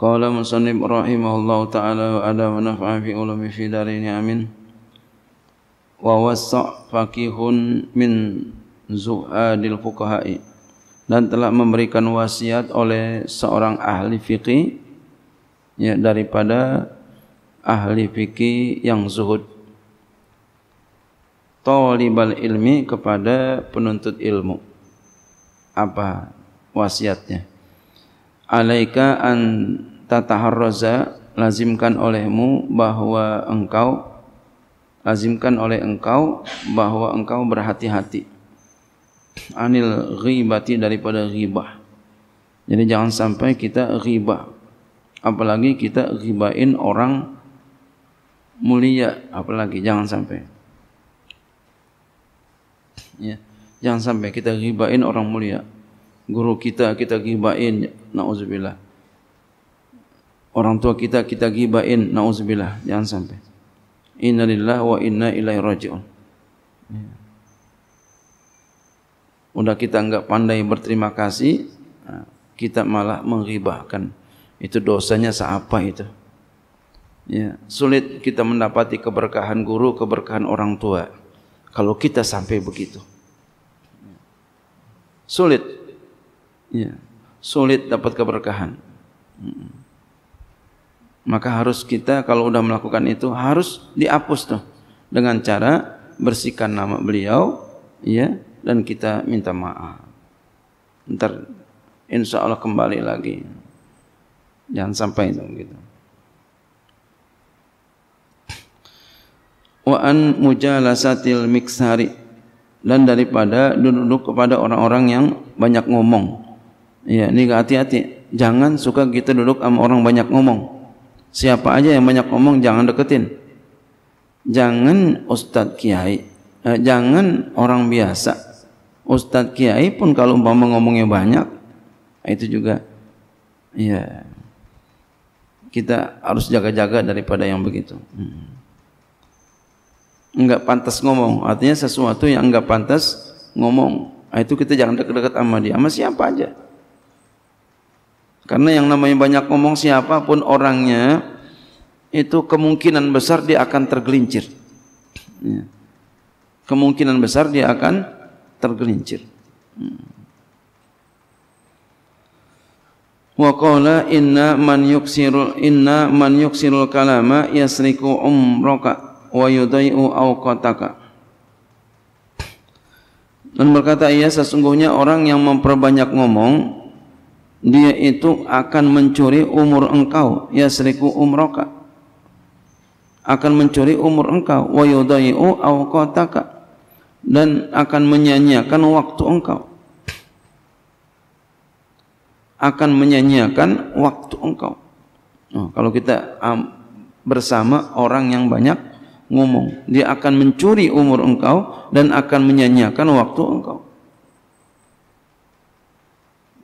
Qala musannif rahimahullahu ta'ala wa ala wa naf'a fi ulumi fi darini amin. Wa wasa faqihun min zuhadil fuqaha'i. Dan telah memberikan wasiat oleh seorang ahli fikih ya, daripada ahli fikih yang zuhud. Tolibal ilmi kepada penuntut ilmu. Apa wasiatnya? Alaika an tataharraza lazimkan olehmu bahwa engkau lazimkan oleh engkau bahwa engkau berhati-hati anil ghibati daripada ghibah jadi jangan sampai kita ghibah apalagi kita ghibain orang mulia apalagi jangan sampai ya jangan sampai kita ghibain orang mulia guru kita kita ghibain naudzubillah orang tua kita kita gibain nauzubillah jangan sampai Inna innalillahi wa inna ilaihi rajiun ya. Udah kita enggak pandai berterima kasih, ha, kita malah menghibahkan. Itu dosanya seapa itu? Ya, sulit kita mendapati keberkahan guru, keberkahan orang tua. Kalau kita sampai begitu. Sulit. Ya, sulit dapat keberkahan. Hmm. maka harus kita kalau sudah melakukan itu harus dihapus tuh dengan cara bersihkan nama beliau ya dan kita minta maaf ntar insya Allah kembali lagi jangan sampai itu gitu wa an mujalasatil miksari dan daripada duduk kepada orang-orang yang banyak ngomong ya ini hati-hati jangan suka kita duduk sama orang banyak ngomong Siapa aja yang banyak ngomong jangan deketin. Jangan ustadz kiai, eh, jangan orang biasa. Ustadz kiai pun kalau umpama ngomongnya banyak, itu juga ya kita harus jaga-jaga daripada yang begitu. Hmm. Enggak pantas ngomong, artinya sesuatu yang enggak pantas ngomong. Nah, itu kita jangan dekat-dekat sama dia, sama siapa aja. Karena yang namanya banyak ngomong siapapun orangnya itu kemungkinan besar dia akan tergelincir. Ya. Kemungkinan besar dia akan tergelincir. Hmm. Wa qala inna man yuksirul inna man yuksirul kalama yasriku umraka wa yudai'u awqataka. Dan berkata ia sesungguhnya orang yang memperbanyak ngomong dia itu akan mencuri umur engkau ya seriku umroka akan mencuri umur engkau wa yudai'u awqataka dan akan menyanyiakan waktu engkau akan menyanyiakan waktu engkau nah, oh, kalau kita um, bersama orang yang banyak ngomong dia akan mencuri umur engkau dan akan menyanyiakan waktu engkau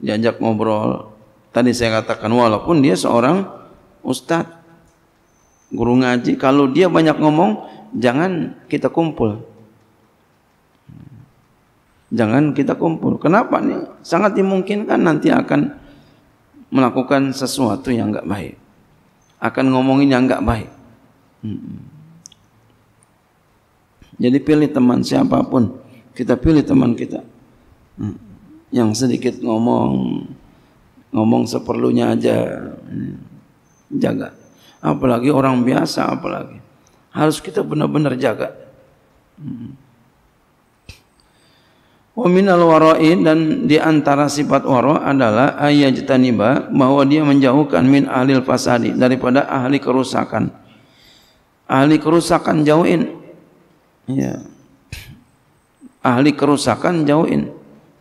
diajak ngobrol. Tadi saya katakan walaupun dia seorang ustaz guru ngaji, kalau dia banyak ngomong jangan kita kumpul. Jangan kita kumpul. Kenapa nih? Sangat dimungkinkan nanti akan melakukan sesuatu yang enggak baik. Akan ngomongin yang enggak baik. Jadi pilih teman siapapun, kita pilih teman kita. Hmm. yang sedikit ngomong ngomong seperlunya aja jaga apalagi orang biasa apalagi harus kita benar-benar jaga wa minal wara'i dan di antara sifat wara adalah ayyajtaniba bahwa dia menjauhkan min alil fasadi daripada ahli kerusakan ahli kerusakan jauhin ya ahli kerusakan jauhin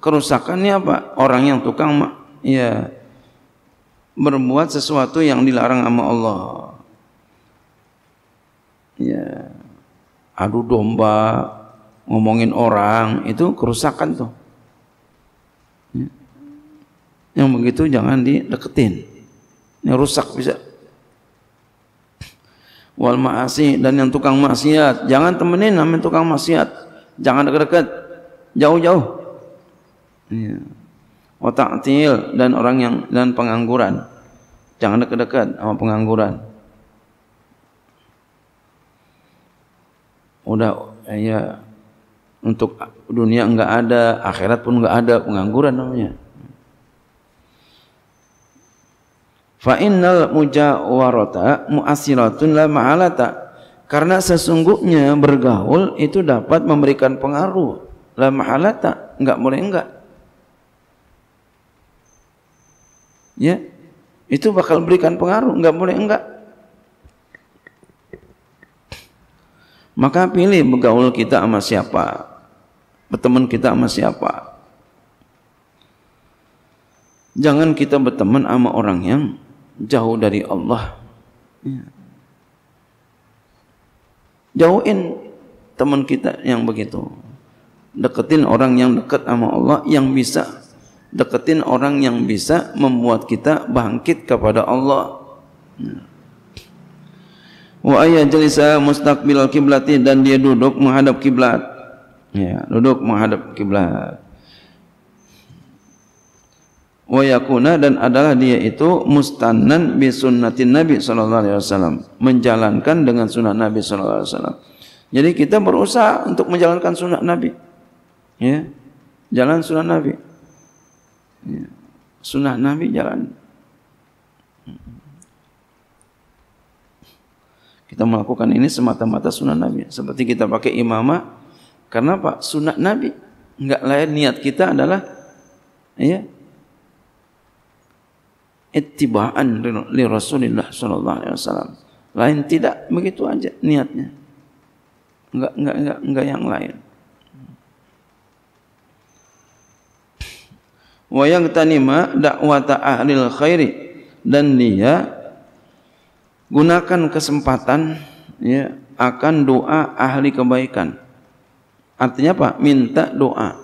kerusakannya apa? Orang yang tukang ya berbuat sesuatu yang dilarang sama Allah. Ya. Adu domba, ngomongin orang, itu kerusakan tuh. Ya. Yang begitu jangan dideketin. Ini rusak bisa. Wal ma'asi dan yang tukang maksiat, jangan temenin namanya tukang maksiat. Jangan dekat-dekat. Jauh-jauh ya. til dan orang yang dan pengangguran. Jangan dekat-dekat sama pengangguran. Udah ya untuk dunia enggak ada, akhirat pun enggak ada pengangguran namanya. Fa innal mujawarata mu'asiratun la ma'alata. Karena sesungguhnya bergaul itu dapat memberikan pengaruh. La ma'alata, enggak boleh enggak. ya itu bakal berikan pengaruh enggak boleh enggak maka pilih bergaul kita sama siapa berteman kita sama siapa jangan kita berteman sama orang yang jauh dari Allah ya. jauhin teman kita yang begitu deketin orang yang dekat sama Allah yang bisa deketin orang yang bisa membuat kita bangkit kepada Allah. Wa ayya jalisa mustaqbil al qiblati dan dia duduk menghadap kiblat. Ya, duduk menghadap kiblat. Wa yakuna dan adalah dia itu mustannan bi sunnatin Nabi sallallahu alaihi wasallam, menjalankan dengan sunnah Nabi sallallahu alaihi wasallam. Jadi kita berusaha untuk menjalankan sunnah Nabi. Ya. Jalan sunnah Nabi. Sunnah Nabi jalan. Kita melakukan ini semata-mata sunnah Nabi. Seperti kita pakai imamah. Karena apa? Sunnah Nabi. Enggak lain niat kita adalah ya, ittiba'an li Rasulillah sallallahu alaihi wasallam. Lain tidak begitu aja niatnya. Enggak enggak enggak enggak yang lain. wa yang tanima dakwata ahlil khairi dan dia gunakan kesempatan ya akan doa ahli kebaikan artinya apa minta doa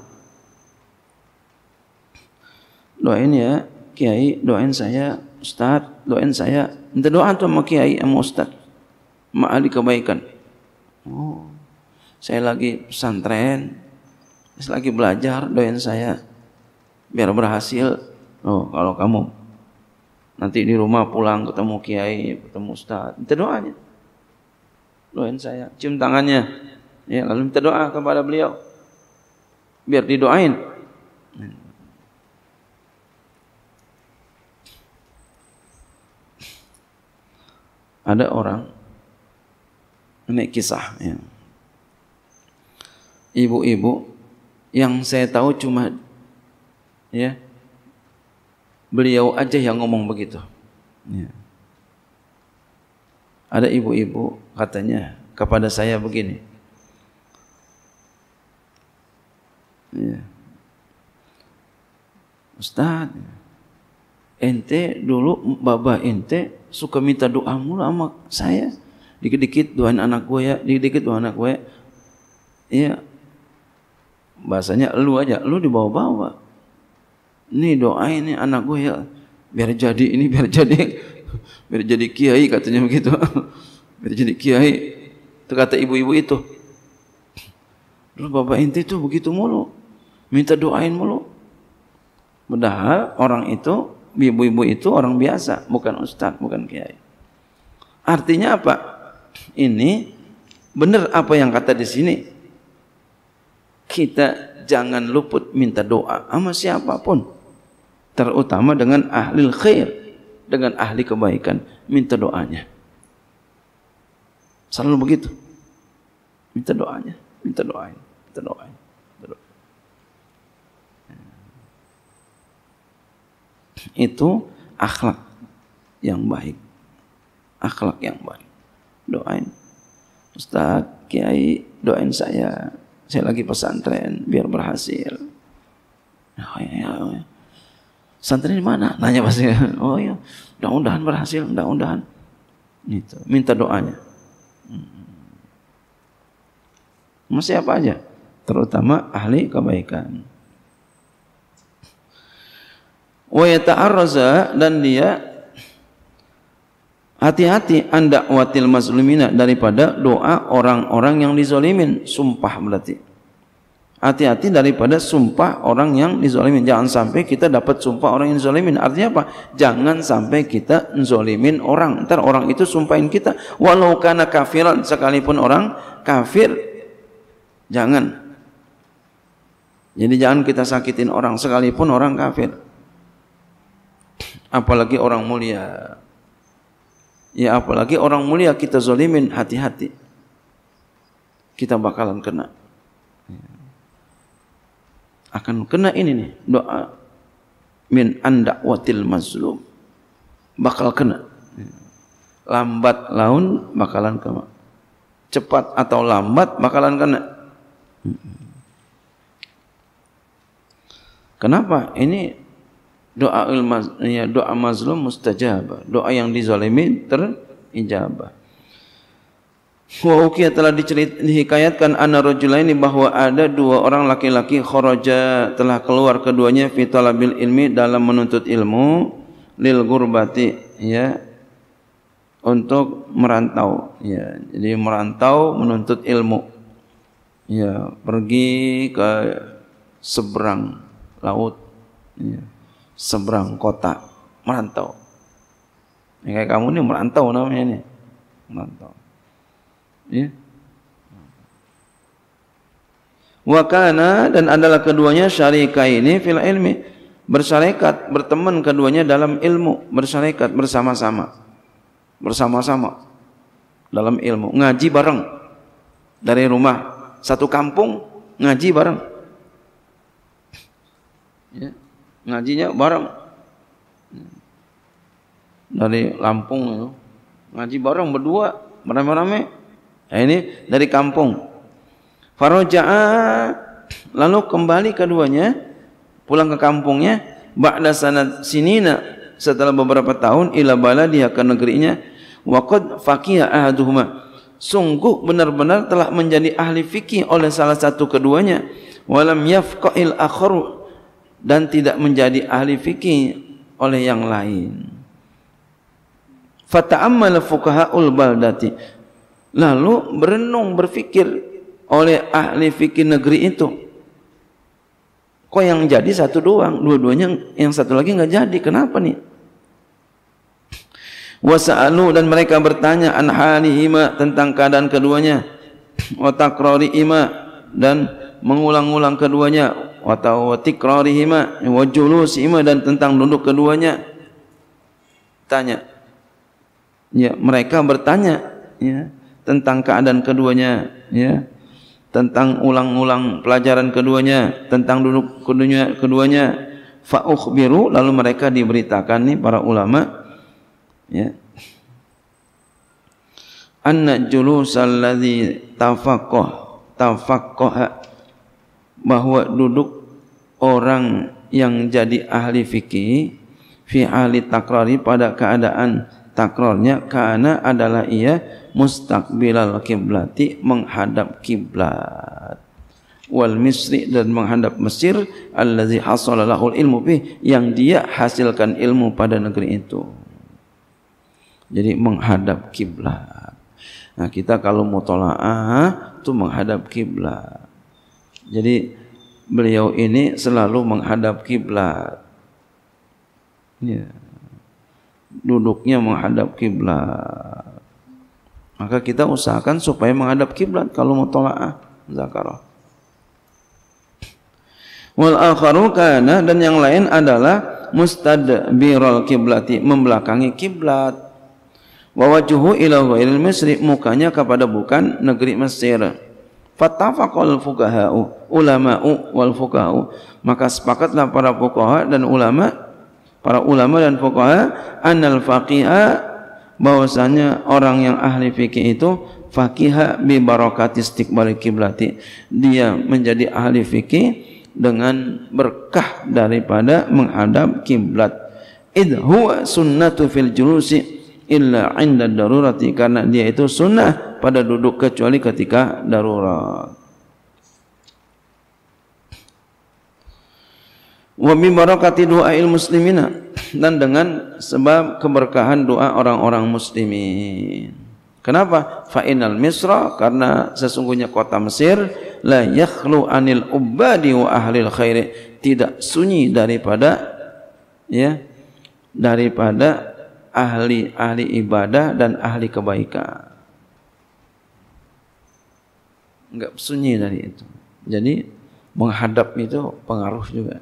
doain ya kiai doain saya ustad. doain saya minta doa tu sama kiai sama ustad, sama ahli kebaikan oh saya lagi pesantren saya lagi belajar doain saya biar berhasil oh, kalau kamu nanti di rumah pulang ketemu kiai ketemu ustaz minta doanya doain saya cium tangannya ya lalu minta doa kepada beliau biar didoain ada orang ini kisah ya. ibu-ibu yang saya tahu cuma ya beliau aja yang ngomong begitu ya. ada ibu-ibu katanya kepada saya begini ya. Ustaz ente dulu bapak ente suka minta doa mula sama saya dikit-dikit doain anak gue ya dikit-dikit doain anak gue ya bahasanya lu aja lu dibawa-bawa ni doa ini anak gue ya biar jadi ini biar jadi biar jadi kiai katanya begitu biar jadi kiai itu kata ibu-ibu itu dulu lah, bapak inti itu begitu mulu minta doain mulu padahal orang itu ibu-ibu itu orang biasa bukan ustaz bukan kiai artinya apa ini benar apa yang kata di sini kita jangan luput minta doa sama siapapun. terutama dengan ahli khair, dengan ahli kebaikan, minta doanya. Selalu begitu. Minta doanya, minta doain, minta doain, Itu akhlak yang baik. Akhlak yang baik. Doain. Ustaz, Kiai, doain saya. Saya lagi pesantren biar berhasil. Oh, ya, ya, ya santri di mana? Nanya pasti. Oh iya, mudah-mudahan berhasil, mudah-mudahan. Gitu. Minta doanya. Hmm. Masih apa aja? Terutama ahli kebaikan. Wa yata'arraza dan dia hati-hati anda watil maslimina daripada doa orang-orang yang dizolimin. Sumpah berarti hati-hati daripada sumpah orang yang dizolimin jangan sampai kita dapat sumpah orang yang dizolimin artinya apa? jangan sampai kita zolimin orang ntar orang itu sumpahin kita walau karena kafiran sekalipun orang kafir jangan jadi jangan kita sakitin orang sekalipun orang kafir apalagi orang mulia ya apalagi orang mulia kita zolimin hati-hati kita bakalan kena ya akan kena ini nih doa min andakwatil mazlum bakal kena lambat laun bakalan kena cepat atau lambat bakalan kena kenapa ini doa ilmaz, ya, doa mazlum mustajab doa yang dizalimi terijabah Wa uki telah dihikayatkan anna ini bahawa ada dua orang laki-laki kharaja telah keluar keduanya fi talabil ilmi dalam menuntut ilmu lil gurbati ya untuk merantau ya jadi merantau menuntut ilmu ya pergi ke seberang laut ya seberang kota merantau ya, kayak kamu ni merantau namanya ni merantau ya. wa dan adalah keduanya syarikat ini fil ilmi bersyarikat berteman keduanya dalam ilmu bersyarikat bersama-sama bersama-sama dalam ilmu ngaji bareng dari rumah satu kampung ngaji bareng ya. ngajinya bareng dari Lampung itu ngaji bareng berdua beramai-ramai Ha, ini dari kampung. Faroja'a lalu kembali keduanya pulang ke kampungnya ba'da sanad sinina setelah beberapa tahun ila baladiha ke negerinya wa qad faqiha ahaduhuma sungguh benar-benar telah menjadi ahli fikih oleh salah satu keduanya walam yafqil akharu dan tidak menjadi ahli fikih oleh yang lain fata'ammal fuqaha'ul baldati Lalu berenung berfikir oleh ahli fikir negeri itu. Kok yang jadi satu doang? Dua-duanya yang satu lagi enggak jadi. Kenapa nih? Wasa'alu dan mereka bertanya an halihima tentang keadaan keduanya. Wa taqrarihima dan mengulang-ulang keduanya wa tawatikrarihima wa julusihima dan tentang duduk keduanya tanya ya mereka bertanya ya tentang keadaan keduanya ya tentang ulang-ulang pelajaran keduanya tentang duduk keduanya keduanya fa ukhbiru lalu mereka diberitakan nih para ulama ya anna julusal ladzi tafaqqah tafaqqah bahwa duduk orang yang jadi ahli fikih fi ahli takrari pada keadaan takrarnya karena adalah ia mustaqbilal kiblati menghadap kiblat wal misri dan menghadap Mesir allazi hasalalahul ilmu fi yang dia hasilkan ilmu pada negeri itu jadi menghadap kiblat nah kita kalau mutolaah itu menghadap kiblat jadi beliau ini selalu menghadap kiblat ya yeah duduknya menghadap kiblat. Maka kita usahakan supaya menghadap kiblat kalau mau tolaah zakarah. Wal akharu kana dan yang lain adalah mustadbiral kiblati membelakangi kiblat. Wa wajhu ila ghairil misri mukanya kepada bukan negeri Mesir. Fatafaqal fuqaha'u ulama'u wal fuqaha'u maka sepakatlah para fuqaha dan ulama' para ulama dan fuqaha annal faqiha bahwasanya orang yang ahli fikih itu faqiha bi barakati istiqbal kiblat dia menjadi ahli fikih dengan berkah daripada menghadap kiblat id huwa sunnatu fil julusi illa inda darurati karena dia itu sunnah pada duduk kecuali ketika darurat wa min barakati du'ail muslimina dan dengan sebab keberkahan doa orang-orang muslimin. Kenapa? Fa innal Misra karena sesungguhnya kota Mesir la yakhlu anil ubadi wa ahlil khair tidak sunyi daripada ya daripada ahli-ahli ibadah dan ahli kebaikan. Enggak sunyi dari itu. Jadi menghadap itu pengaruh juga.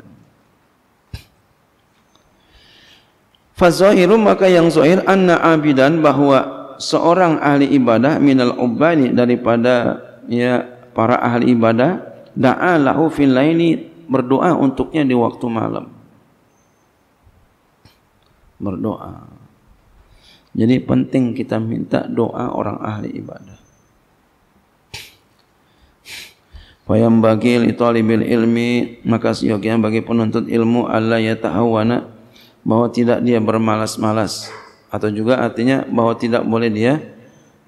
Fazohiru maka yang zohir anna abidan bahwa seorang ahli ibadah minal ubani daripada ya para ahli ibadah da'alahu fil laini berdoa untuknya di waktu malam berdoa jadi penting kita minta doa orang ahli ibadah Fayam bagil li talibil ilmi maka seyogianya bagi penuntut ilmu Allah ya ta'awana bahwa tidak dia bermalas-malas atau juga artinya bahwa tidak boleh dia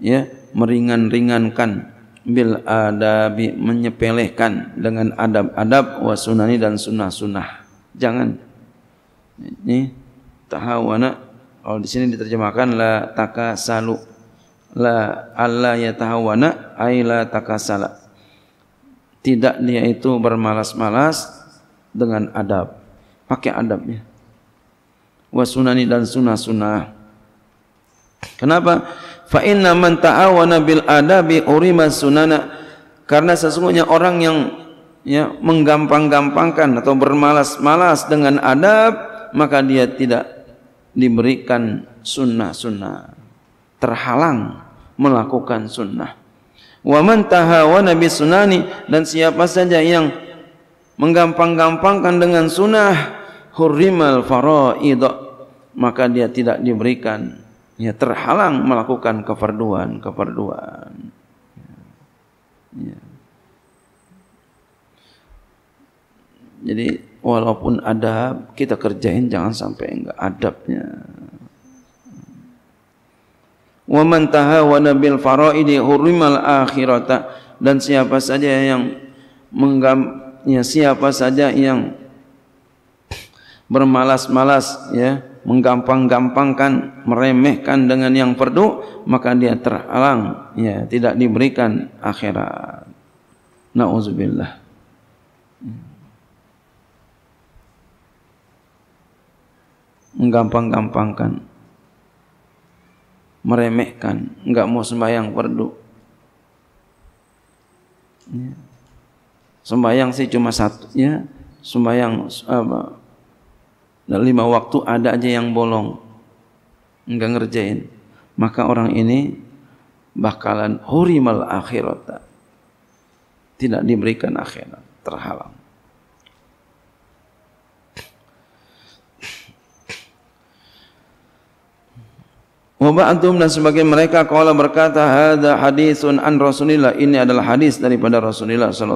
ya meringan-ringankan bil adabi menyepelekan dengan adab-adab wasunani dan sunah-sunah jangan ini tahawana kalau di sini diterjemahkan la takasalu la alla ya tahawana ay la takasala tidak dia itu bermalas-malas dengan adab pakai adabnya wa sunani dan sunah-sunah. Kenapa? Fa inna man ta'awana bil adabi urima sunana. Karena sesungguhnya orang yang ya menggampang-gampangkan atau bermalas-malas dengan adab, maka dia tidak diberikan sunnah-sunnah terhalang melakukan sunnah. Wa man tahawana bis sunani dan siapa saja yang menggampang-gampangkan dengan sunnah, hurrimal fara'id maka dia tidak diberikan ya terhalang melakukan keperduan keperduan ya. jadi walaupun ada kita kerjain jangan sampai enggak adabnya wa man tahawana bil fara'id hurrimal akhirata dan siapa saja yang menggam, ya, siapa saja yang bermalas-malas ya menggampang-gampangkan meremehkan dengan yang perdu maka dia terhalang ya tidak diberikan akhirat nauzubillah menggampang-gampangkan meremehkan enggak mau sembahyang perdu ya. sembahyang sih cuma satu ya sembahyang apa dan lima waktu ada aja yang bolong. Enggak ngerjain. Maka orang ini bakalan hurimal akhirat. Tidak diberikan akhirat. Terhalang. antum dan sebagai mereka kaulah berkata ada hadis sunan rasulullah ini adalah hadis daripada rasulullah saw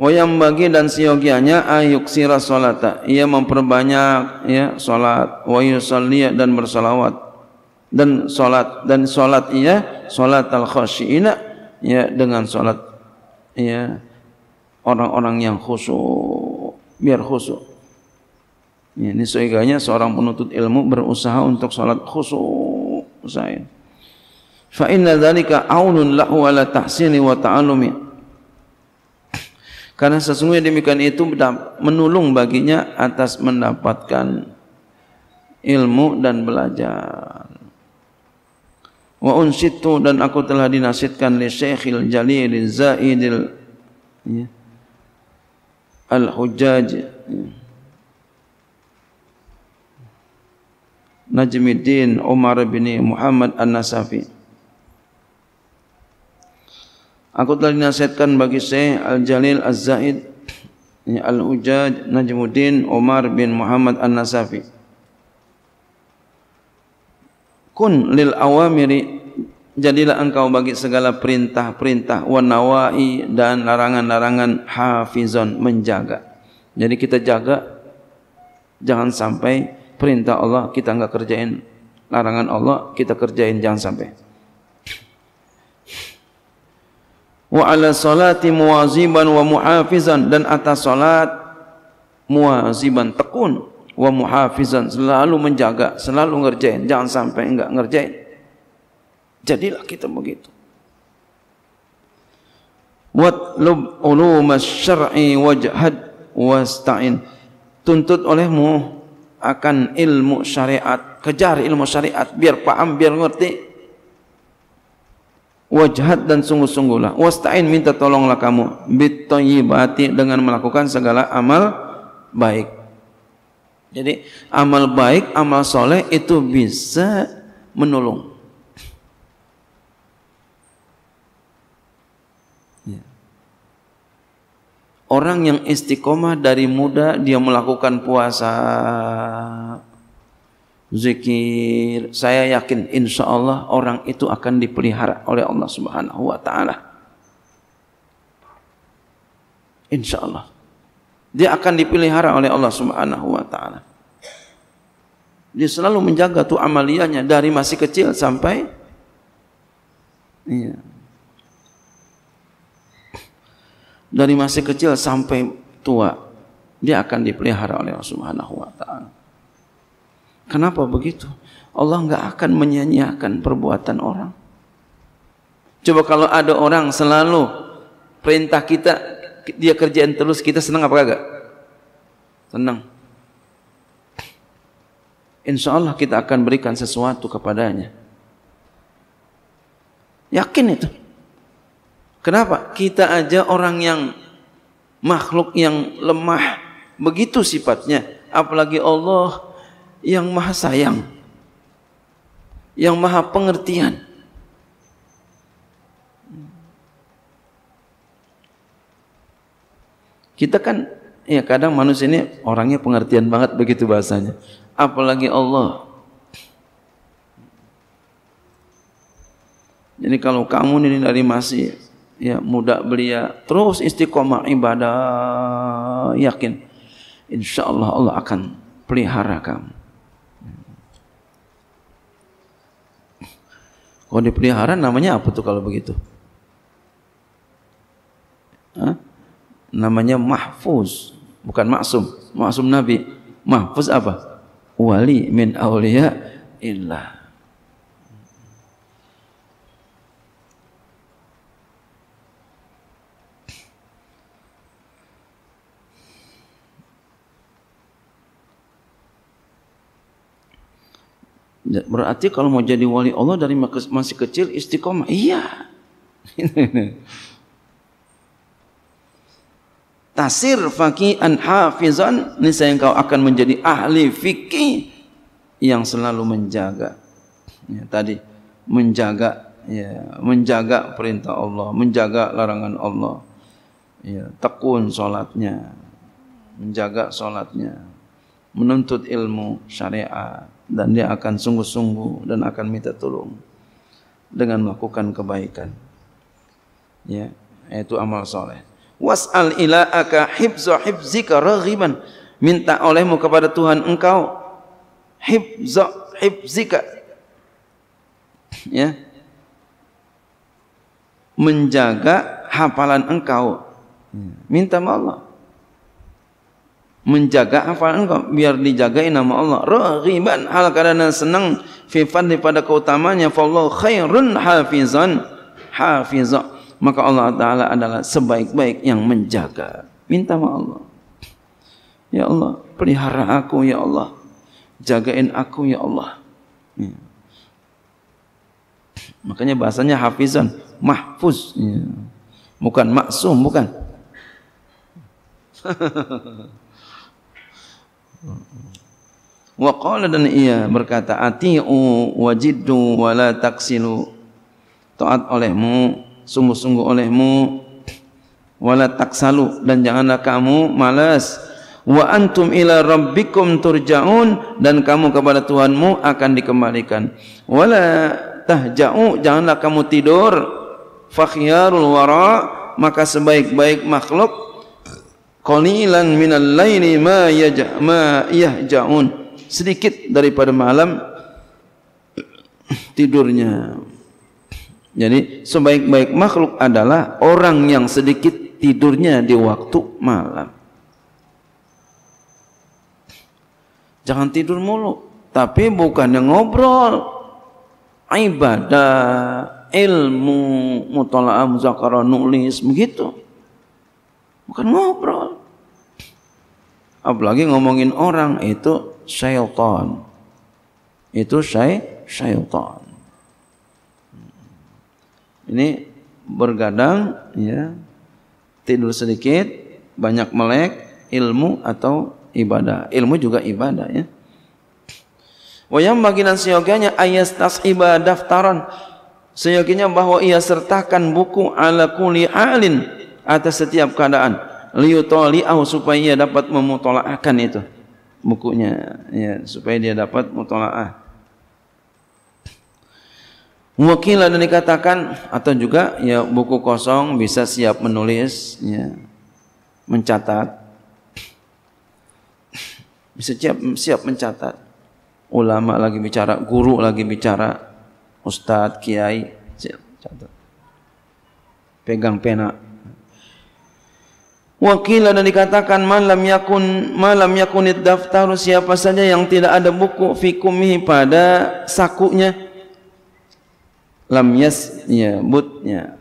wa bagi dan siogianya ayuk sirah solata ia memperbanyak ya solat wa yusalliya dan bersolawat dan solat dan solat ia solat al khosyina ya dengan solat ya orang-orang yang khusyuk biar khusyuk ya, ini seiganya seorang penuntut ilmu berusaha untuk solat khusyuk saya. fa inna dzalika aunun lahu ala tahsini wa ta'allumi Karena sesungguhnya demikian itu menolong baginya atas mendapatkan ilmu dan belajar. Wa unsitu dan aku telah dinasihatkan oleh Syekhil Jalil Zaidil ya, Al Hujaj ya. Najmuddin Umar bin Muhammad An-Nasafi. Aku telah dinasihatkan bagi Syekh Al-Jalil Az-Zaid ya, Al-Ujaj Najmuddin Umar bin Muhammad An-Nasafi. Kun lil awamiri jadilah engkau bagi segala perintah-perintah wa nawai dan larangan-larangan hafizon menjaga. Jadi kita jaga jangan sampai perintah Allah kita enggak kerjain, larangan Allah kita kerjain jangan sampai. wa ala salati muaziban wa muhafizan dan atas salat muaziban tekun wa muhafizan selalu menjaga selalu ngerjain jangan sampai enggak ngerjain jadilah kita begitu wat lub ulum asy-syar'i wajhad wasta'in tuntut olehmu akan ilmu syariat kejar ilmu syariat biar paham biar ngerti wajhad dan sungguh-sungguhlah wasta'in minta tolonglah kamu bitoyibati dengan melakukan segala amal baik jadi amal baik amal soleh itu bisa menolong ya. Orang yang istiqomah dari muda dia melakukan puasa zikir saya yakin insya Allah orang itu akan dipelihara oleh Allah subhanahu wa ta'ala insya Allah dia akan dipelihara oleh Allah subhanahu wa ta'ala dia selalu menjaga tu amaliyahnya dari masih kecil sampai iya. dari masih kecil sampai tua dia akan dipelihara oleh Allah subhanahu wa ta'ala Kenapa begitu? Allah enggak akan menyanyiakan perbuatan orang. Coba kalau ada orang selalu perintah kita, dia kerjaan terus, kita senang apa enggak? Senang. Insya Allah kita akan berikan sesuatu kepadanya. Yakin itu. Kenapa? Kita aja orang yang makhluk yang lemah. Begitu sifatnya. Apalagi Allah Allah yang maha sayang yang maha pengertian kita kan ya kadang manusia ini orangnya pengertian banget begitu bahasanya apalagi Allah jadi kalau kamu ini dari masih ya muda belia terus istiqomah ibadah yakin insyaallah Allah akan pelihara kamu Kalau oh, dipelihara namanya apa tuh kalau begitu? Hah? Namanya mahfuz, bukan maksum. Maksum Nabi. Mahfuz apa? Wali min awliya illah. Berarti kalau mau jadi wali Allah dari masih kecil istiqomah. Iya. Tasir faqih an hafizan niscaya engkau akan menjadi ahli fikih yang selalu menjaga. Ya, tadi menjaga ya, menjaga perintah Allah, menjaga larangan Allah. Ya, tekun salatnya. Menjaga salatnya. Menuntut ilmu syariat dan dia akan sungguh-sungguh dan akan minta tolong dengan melakukan kebaikan ya itu amal soleh was'al ilah aka hibza hibzika raghiban minta olehmu kepada Tuhan engkau hibza hibzika ya menjaga hafalan engkau minta Allah menjaga hafalan kau biar dijagai nama Allah raghiban hal karena senang fi fadli pada keutamanya fa Allah khairun hafizan hafiza maka Allah taala adalah sebaik-baik yang menjaga minta sama Allah ya Allah pelihara aku ya Allah jagain aku ya Allah ya. makanya bahasanya hafizan mahfuz ya. bukan maksum bukan Wa qala dan ia berkata ati'u wajiddu wa la taksilu taat olehmu sungguh-sungguh olehmu wala taksalu dan janganlah kamu malas wa antum ila rabbikum turjaun dan kamu kepada Tuhanmu akan dikembalikan wala tahja'u janganlah kamu tidur fakhyarul wara maka sebaik-baik makhluk qalilan minal laili ma yaja ma yahjaun sedikit daripada malam tidurnya jadi sebaik-baik makhluk adalah orang yang sedikit tidurnya di waktu malam jangan tidur mulu tapi bukan yang ngobrol ibadah ilmu mutala'ah muzakarah nulis begitu bukan ngobrol apalagi ngomongin orang itu syaitan itu syai syaitan ini bergadang ya tidur sedikit banyak melek ilmu atau ibadah ilmu juga ibadah ya wa yang bagi dan seyogianya ibadah tasiba daftaran seyogianya bahwa ia sertakan buku ala kuli alin atas setiap keadaan aw supaya dia dapat memutolakan itu bukunya ya, supaya dia dapat mutolaah. Wakil dan dikatakan atau juga ya buku kosong bisa siap menulis ya, mencatat bisa siap siap mencatat ulama lagi bicara guru lagi bicara ustadz kiai siap catat pegang pena Wakil dan dikatakan malam yakun malam yakunit daftar siapa saja yang tidak ada buku fikumi pada sakunya lam yas butnya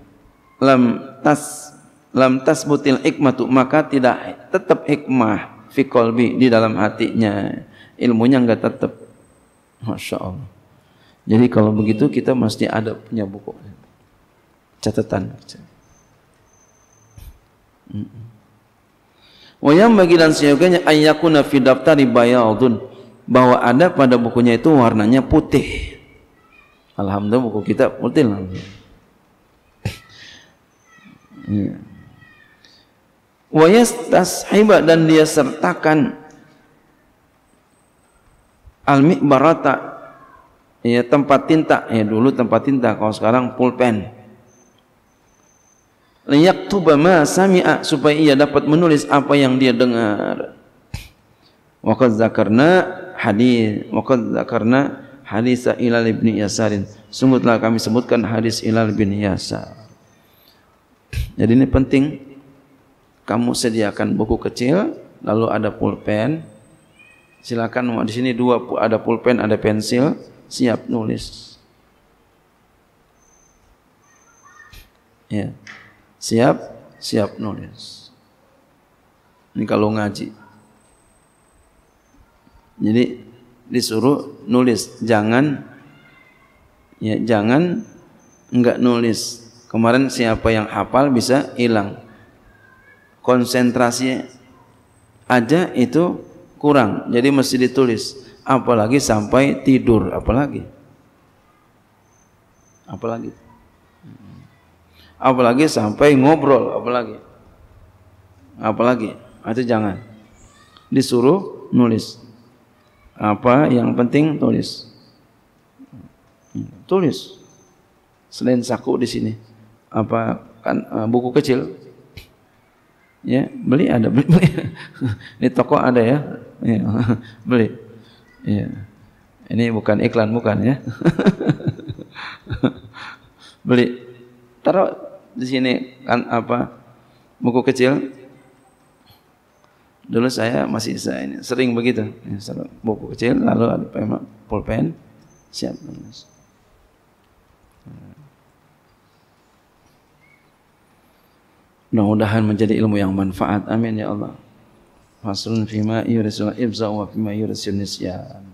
lam tas lam tas butil hikmah tu maka tidak tetap hikmah fikolbi di dalam hatinya ilmunya enggak tetap masya Allah jadi kalau begitu kita mesti ada punya buku catatan. Mm -mm. Wa oh, yang bagi dan siaganya ayyakuna fi daftari bayadun bahwa ada pada bukunya itu warnanya putih. Alhamdulillah buku kita putih lah. Ya. Wa yastashiba dan dia sertakan al-mi'barata ya tempat tinta ya dulu tempat tinta kalau sekarang pulpen liyaktuba ma sami'a supaya ia dapat menulis apa yang dia dengar. Wa zakarna hadis wa zakarna hadis Ilal bin Yasarin. Sungguh kami sebutkan hadis Ilal bin Yasar. Jadi ini penting kamu sediakan buku kecil lalu ada pulpen silakan di sini dua ada pulpen ada pensil siap nulis ya yeah. Siap? Siap nulis. Ini kalau ngaji. Jadi disuruh nulis, jangan ya jangan enggak nulis. Kemarin siapa yang hafal bisa hilang. Konsentrasi aja itu kurang. Jadi mesti ditulis, apalagi sampai tidur, apalagi. Apalagi apalagi sampai ngobrol apalagi apalagi itu jangan disuruh nulis apa yang penting tulis tulis selain saku di sini apa kan eh, buku kecil ya beli ada beli, beli. ini toko ada ya, ya beli ya. ini bukan iklan bukan ya beli taruh di sini kan, apa buku kecil dulu saya masih saya ini sering begitu ya, buku kecil lalu ada pema, pulpen siap menulis mudah-mudahan menjadi ilmu yang manfaat amin ya Allah fasrun fima yurisul ibza wa fima yurisul nisyan